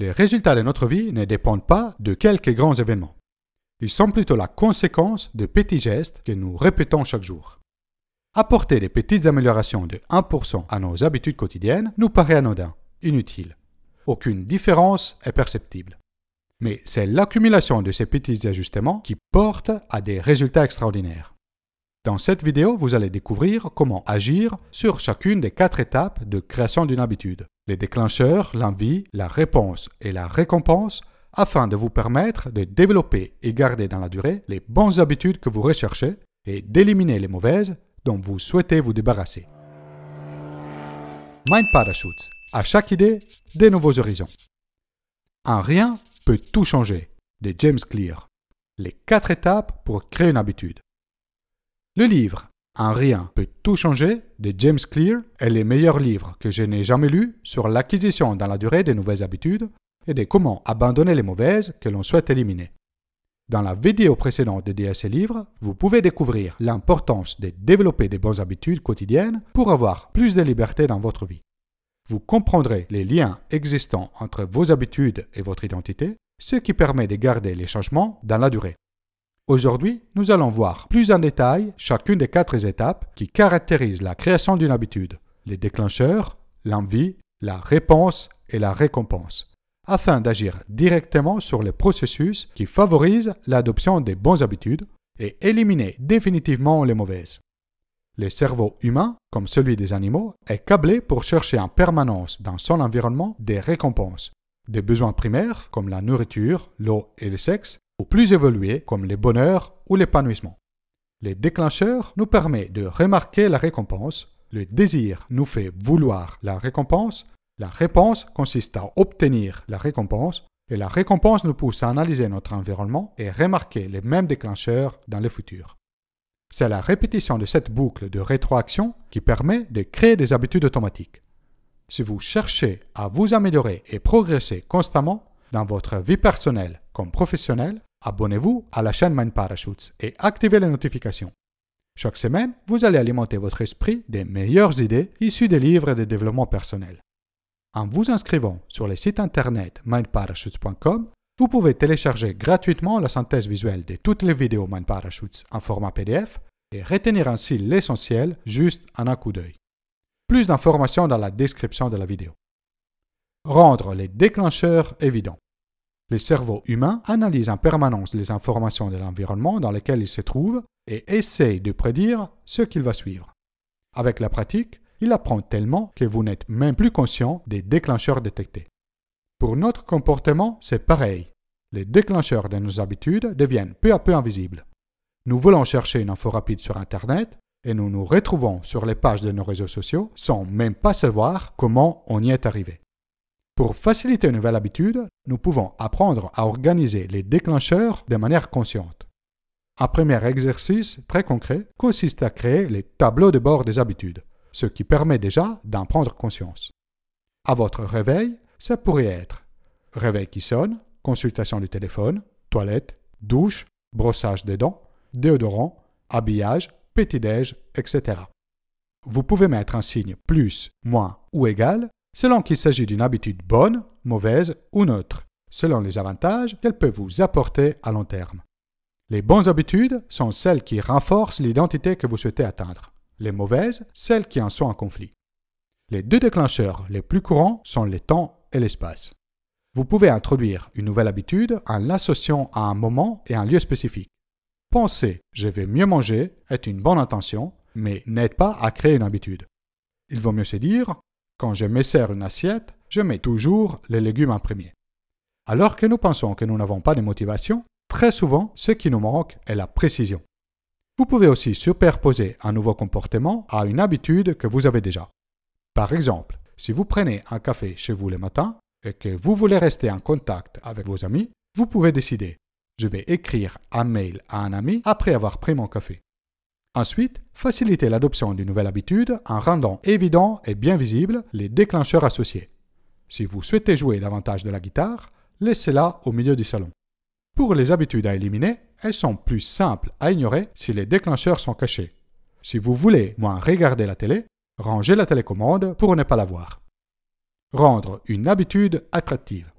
Les résultats de notre vie ne dépendent pas de quelques grands événements. Ils sont plutôt la conséquence de petits gestes que nous répétons chaque jour. Apporter des petites améliorations de 1% à nos habitudes quotidiennes nous paraît anodin, inutile. Aucune différence est perceptible. Mais c'est l'accumulation de ces petits ajustements qui porte à des résultats extraordinaires. Dans cette vidéo, vous allez découvrir comment agir sur chacune des quatre étapes de création d'une habitude. Les déclencheurs, l'envie, la réponse et la récompense afin de vous permettre de développer et garder dans la durée les bonnes habitudes que vous recherchez et d'éliminer les mauvaises dont vous souhaitez vous débarrasser. Mind Parachutes. À chaque idée, des nouveaux horizons. Un rien peut tout changer. De James Clear. Les quatre étapes pour créer une habitude. Le livre Un rien peut tout changer de James Clear est le meilleur livre que je n'ai jamais lu sur l'acquisition dans la durée des nouvelles habitudes et de comment abandonner les mauvaises que l'on souhaite éliminer. Dans la vidéo précédente dédiée à ces livres, vous pouvez découvrir l'importance de développer des bonnes habitudes quotidiennes pour avoir plus de liberté dans votre vie. Vous comprendrez les liens existants entre vos habitudes et votre identité, ce qui permet de garder les changements dans la durée. Aujourd'hui, nous allons voir plus en détail chacune des quatre étapes qui caractérisent la création d'une habitude, les déclencheurs, l'envie, la réponse et la récompense, afin d'agir directement sur les processus qui favorisent l'adoption des bonnes habitudes et éliminer définitivement les mauvaises. Le cerveau humain, comme celui des animaux, est câblé pour chercher en permanence dans son environnement des récompenses. Des besoins primaires comme la nourriture, l'eau et le sexe, ou plus évolué comme le bonheur ou l'épanouissement. Les déclencheurs nous permet de remarquer la récompense, le désir nous fait vouloir la récompense, la réponse consiste à obtenir la récompense, et la récompense nous pousse à analyser notre environnement et remarquer les mêmes déclencheurs dans le futur. C'est la répétition de cette boucle de rétroaction qui permet de créer des habitudes automatiques. Si vous cherchez à vous améliorer et progresser constamment dans votre vie personnelle comme professionnelle, Abonnez-vous à la chaîne Mind Parachutes et activez les notifications. Chaque semaine, vous allez alimenter votre esprit des meilleures idées issues des livres de développement personnel. En vous inscrivant sur le site internet mindparachutes.com, vous pouvez télécharger gratuitement la synthèse visuelle de toutes les vidéos Mind Parachutes en format PDF et retenir ainsi l'essentiel juste en un coup d'œil. Plus d'informations dans la description de la vidéo. Rendre les déclencheurs évidents. Le cerveau humain analyse en permanence les informations de l'environnement dans lequel il se trouve, et essaye de prédire ce qu'il va suivre. Avec la pratique, il apprend tellement que vous n'êtes même plus conscient des déclencheurs détectés. Pour notre comportement, c'est pareil. Les déclencheurs de nos habitudes deviennent peu à peu invisibles. Nous voulons chercher une info rapide sur Internet et nous nous retrouvons sur les pages de nos réseaux sociaux sans même pas savoir comment on y est arrivé. Pour faciliter une nouvelle habitude, nous pouvons apprendre à organiser les déclencheurs de manière consciente. Un premier exercice très concret consiste à créer les tableaux de bord des habitudes, ce qui permet déjà d'en prendre conscience. À votre réveil, ça pourrait être réveil qui sonne, consultation du téléphone, toilette, douche, brossage des dents, déodorant, habillage, petit-déj, etc. Vous pouvez mettre un signe plus, moins ou égal selon qu'il s'agit d'une habitude bonne, mauvaise ou neutre, selon les avantages qu'elle peut vous apporter à long terme. Les bonnes habitudes sont celles qui renforcent l'identité que vous souhaitez atteindre, les mauvaises, celles qui en sont en conflit. Les deux déclencheurs les plus courants sont le temps et l'espace. Vous pouvez introduire une nouvelle habitude en l'associant à un moment et un lieu spécifique. Penser je vais mieux manger est une bonne intention, mais n'aide pas à créer une habitude. Il vaut mieux se dire quand je me sers une assiette, je mets toujours les légumes en premier. Alors que nous pensons que nous n'avons pas de motivation, très souvent ce qui nous manque est la précision. Vous pouvez aussi superposer un nouveau comportement à une habitude que vous avez déjà. Par exemple, si vous prenez un café chez vous le matin et que vous voulez rester en contact avec vos amis, vous pouvez décider je vais écrire un mail à un ami après avoir pris mon café. Ensuite, faciliter l'adoption d'une nouvelle habitude en rendant évident et bien visible les déclencheurs associés. Si vous souhaitez jouer davantage de la guitare, laissez-la au milieu du salon. Pour les habitudes à éliminer, elles sont plus simples à ignorer si les déclencheurs sont cachés. Si vous voulez moins regarder la télé, rangez la télécommande pour ne pas la voir. Rendre une habitude attractive.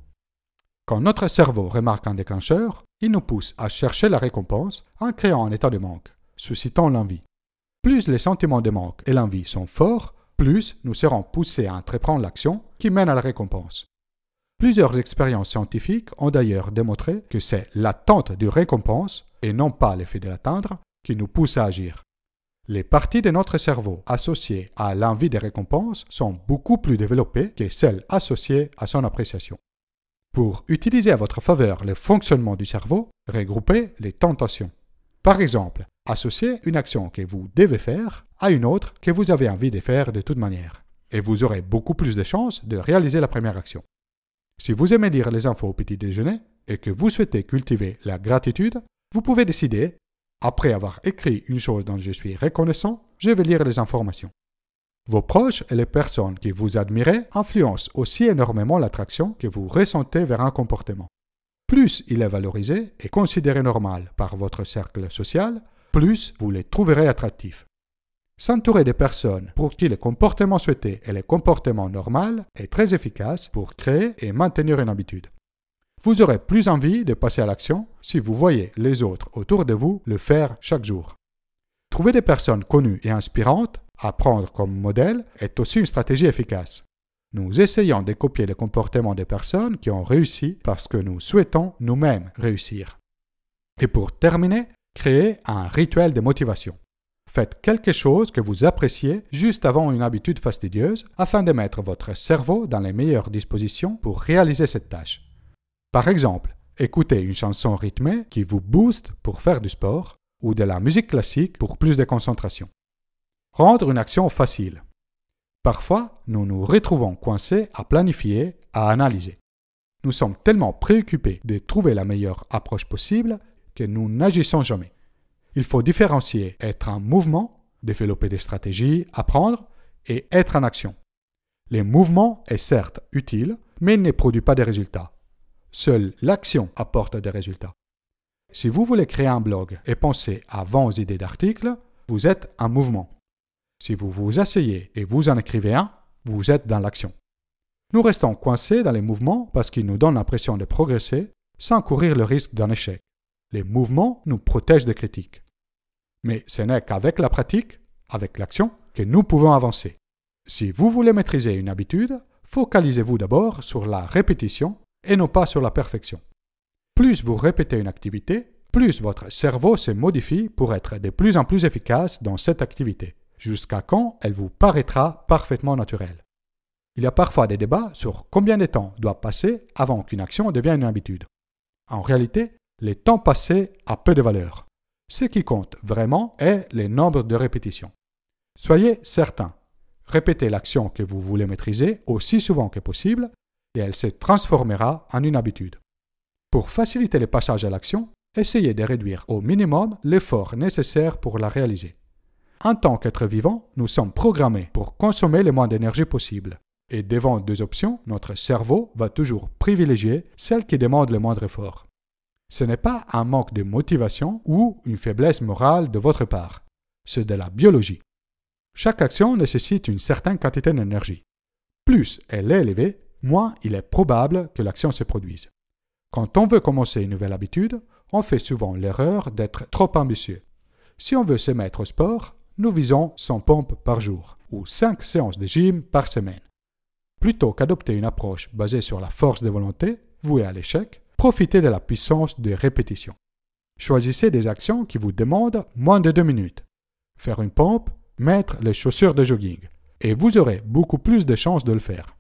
Quand notre cerveau remarque un déclencheur, il nous pousse à chercher la récompense en créant un état de manque suscitant l'envie. Plus les sentiments de manque et l'envie sont forts, plus nous serons poussés à entreprendre l'action qui mène à la récompense. Plusieurs expériences scientifiques ont d'ailleurs démontré que c'est l'attente de récompense, et non pas l'effet de l'atteindre, qui nous pousse à agir. Les parties de notre cerveau associées à l'envie des récompenses sont beaucoup plus développées que celles associées à son appréciation. Pour utiliser à votre faveur le fonctionnement du cerveau, regroupez les tentations. Par exemple, associez une action que vous devez faire à une autre que vous avez envie de faire de toute manière, et vous aurez beaucoup plus de chances de réaliser la première action. Si vous aimez lire les infos au petit déjeuner et que vous souhaitez cultiver la gratitude, vous pouvez décider, après avoir écrit une chose dont je suis reconnaissant, je vais lire les informations. Vos proches et les personnes que vous admirez influencent aussi énormément l'attraction que vous ressentez vers un comportement. Plus il est valorisé et considéré normal par votre cercle social, plus vous les trouverez attractifs. S'entourer des personnes pour qui le comportement souhaité est le comportement normal est très efficace pour créer et maintenir une habitude. Vous aurez plus envie de passer à l'action si vous voyez les autres autour de vous le faire chaque jour. Trouver des personnes connues et inspirantes à prendre comme modèle est aussi une stratégie efficace. Nous essayons de copier les comportements des personnes qui ont réussi parce que nous souhaitons nous-mêmes réussir. Et pour terminer, Créez un rituel de motivation. Faites quelque chose que vous appréciez juste avant une habitude fastidieuse afin de mettre votre cerveau dans les meilleures dispositions pour réaliser cette tâche. Par exemple, écoutez une chanson rythmée qui vous booste pour faire du sport ou de la musique classique pour plus de concentration. Rendre une action facile. Parfois, nous nous retrouvons coincés à planifier, à analyser. Nous sommes tellement préoccupés de trouver la meilleure approche possible nous n'agissons jamais. Il faut différencier être un mouvement, développer des stratégies, apprendre et être en action. Le mouvement est certes utile, mais ne produit pas des résultats. Seule l'action apporte des résultats. Si vous voulez créer un blog et penser avant aux idées d'articles, vous êtes un mouvement. Si vous vous asseyez et vous en écrivez un, vous êtes dans l'action. Nous restons coincés dans les mouvements parce qu'ils nous donnent l'impression de progresser sans courir le risque d'un échec. Les mouvements nous protègent des critiques. Mais ce n'est qu'avec la pratique, avec l'action, que nous pouvons avancer. Si vous voulez maîtriser une habitude, focalisez-vous d'abord sur la répétition et non pas sur la perfection. Plus vous répétez une activité, plus votre cerveau se modifie pour être de plus en plus efficace dans cette activité, jusqu'à quand elle vous paraîtra parfaitement naturelle. Il y a parfois des débats sur combien de temps doit passer avant qu'une action devienne une habitude. En réalité, le temps passés a peu de valeur. Ce qui compte vraiment est le nombre de répétitions. Soyez certain, répétez l'action que vous voulez maîtriser aussi souvent que possible et elle se transformera en une habitude. Pour faciliter le passage à l'action, essayez de réduire au minimum l'effort nécessaire pour la réaliser. En tant qu'être vivant, nous sommes programmés pour consommer le moins d'énergie possible. Et devant deux options, notre cerveau va toujours privilégier celle qui demande le moindre effort. Ce n'est pas un manque de motivation ou une faiblesse morale de votre part. C'est de la biologie. Chaque action nécessite une certaine quantité d'énergie. Plus elle est élevée, moins il est probable que l'action se produise. Quand on veut commencer une nouvelle habitude, on fait souvent l'erreur d'être trop ambitieux. Si on veut se mettre au sport, nous visons 100 pompes par jour ou 5 séances de gym par semaine. Plutôt qu'adopter une approche basée sur la force de volonté, vouée à l'échec, profitez de la puissance des répétitions. Choisissez des actions qui vous demandent moins de deux minutes. Faire une pompe, mettre les chaussures de jogging, et vous aurez beaucoup plus de chances de le faire.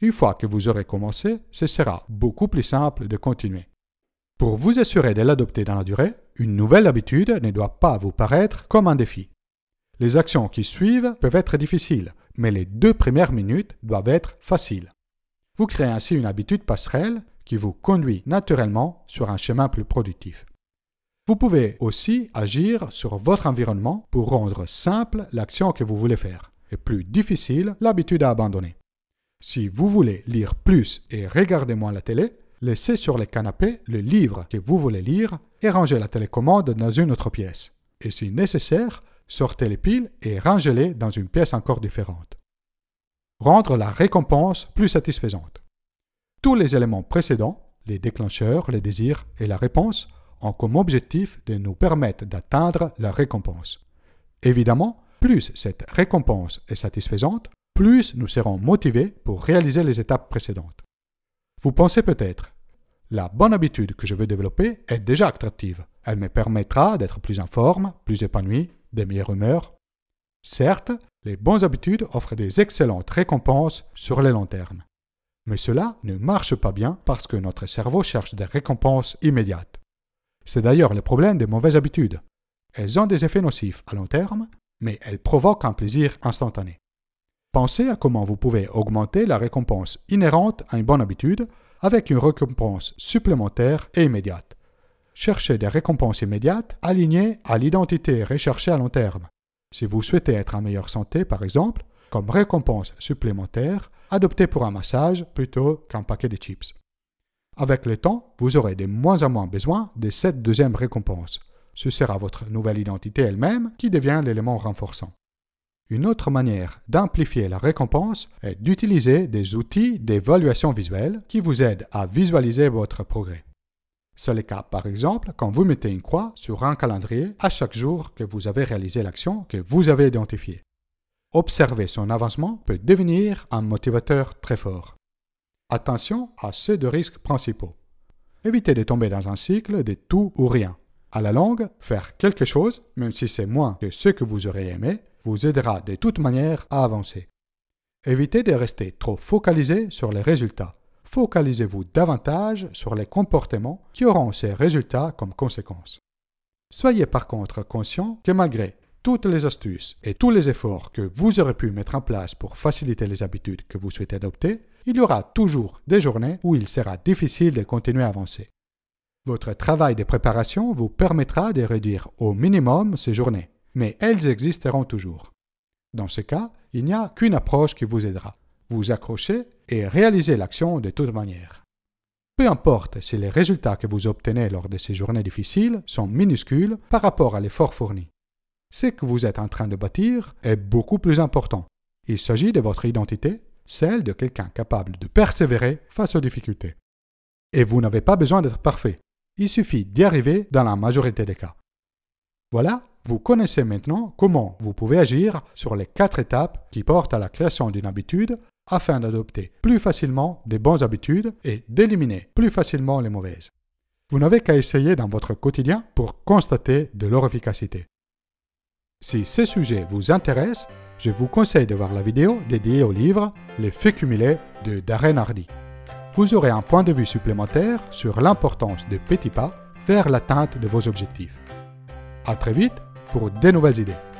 Une fois que vous aurez commencé, ce sera beaucoup plus simple de continuer. Pour vous assurer de l'adopter dans la durée, une nouvelle habitude ne doit pas vous paraître comme un défi. Les actions qui suivent peuvent être difficiles, mais les deux premières minutes doivent être faciles. Vous créez ainsi une habitude passerelle qui vous conduit naturellement sur un chemin plus productif. Vous pouvez aussi agir sur votre environnement pour rendre simple l'action que vous voulez faire et plus difficile l'habitude à abandonner. Si vous voulez lire plus et regarder moins la télé, laissez sur le canapé le livre que vous voulez lire et rangez la télécommande dans une autre pièce. Et si nécessaire, sortez les piles et rangez-les dans une pièce encore différente. Rendre la récompense plus satisfaisante tous les éléments précédents, les déclencheurs, les désirs et la réponse, ont comme objectif de nous permettre d'atteindre la récompense. Évidemment, plus cette récompense est satisfaisante, plus nous serons motivés pour réaliser les étapes précédentes. Vous pensez peut-être, la bonne habitude que je veux développer est déjà attractive. Elle me permettra d'être plus en plus épanoui, de meilleure humeur. Certes, les bonnes habitudes offrent des excellentes récompenses sur les long terme. Mais cela ne marche pas bien parce que notre cerveau cherche des récompenses immédiates. C'est d'ailleurs le problème des mauvaises habitudes. Elles ont des effets nocifs à long terme, mais elles provoquent un plaisir instantané. Pensez à comment vous pouvez augmenter la récompense inhérente à une bonne habitude avec une récompense supplémentaire et immédiate. Cherchez des récompenses immédiates alignées à l'identité recherchée à long terme. Si vous souhaitez être en meilleure santé, par exemple, comme récompense supplémentaire, adoptée pour un massage plutôt qu'un paquet de chips. Avec le temps, vous aurez de moins en moins besoin de cette deuxième récompense. Ce sera votre nouvelle identité elle-même qui devient l'élément renforçant. Une autre manière d'amplifier la récompense est d'utiliser des outils d'évaluation visuelle qui vous aident à visualiser votre progrès. C'est le cas par exemple quand vous mettez une croix sur un calendrier à chaque jour que vous avez réalisé l'action que vous avez identifiée observer son avancement peut devenir un motivateur très fort. Attention à ces deux risques principaux. Évitez de tomber dans un cycle de tout ou rien. À la longue, faire quelque chose, même si c'est moins que ce que vous aurez aimé, vous aidera de toute manière à avancer. Évitez de rester trop focalisé sur les résultats. Focalisez-vous davantage sur les comportements qui auront ces résultats comme conséquence. Soyez par contre conscient que malgré toutes les astuces et tous les efforts que vous aurez pu mettre en place pour faciliter les habitudes que vous souhaitez adopter, il y aura toujours des journées où il sera difficile de continuer à avancer. Votre travail de préparation vous permettra de réduire au minimum ces journées, mais elles existeront toujours. Dans ce cas, il n'y a qu'une approche qui vous aidera. Vous accrochez et réalisez l'action de toute manière. Peu importe si les résultats que vous obtenez lors de ces journées difficiles sont minuscules par rapport à l'effort fourni ce que vous êtes en train de bâtir est beaucoup plus important. Il s'agit de votre identité, celle de quelqu'un capable de persévérer face aux difficultés. Et vous n'avez pas besoin d'être parfait. Il suffit d'y arriver dans la majorité des cas. Voilà, vous connaissez maintenant comment vous pouvez agir sur les quatre étapes qui portent à la création d'une habitude afin d'adopter plus facilement des bonnes habitudes et d'éliminer plus facilement les mauvaises. Vous n'avez qu'à essayer dans votre quotidien pour constater de leur efficacité. Si ce sujet vous intéresse, je vous conseille de voir la vidéo dédiée au livre Les faits cumulés de Darren Hardy. Vous aurez un point de vue supplémentaire sur l'importance des petits pas vers l'atteinte de vos objectifs. À très vite pour de nouvelles idées.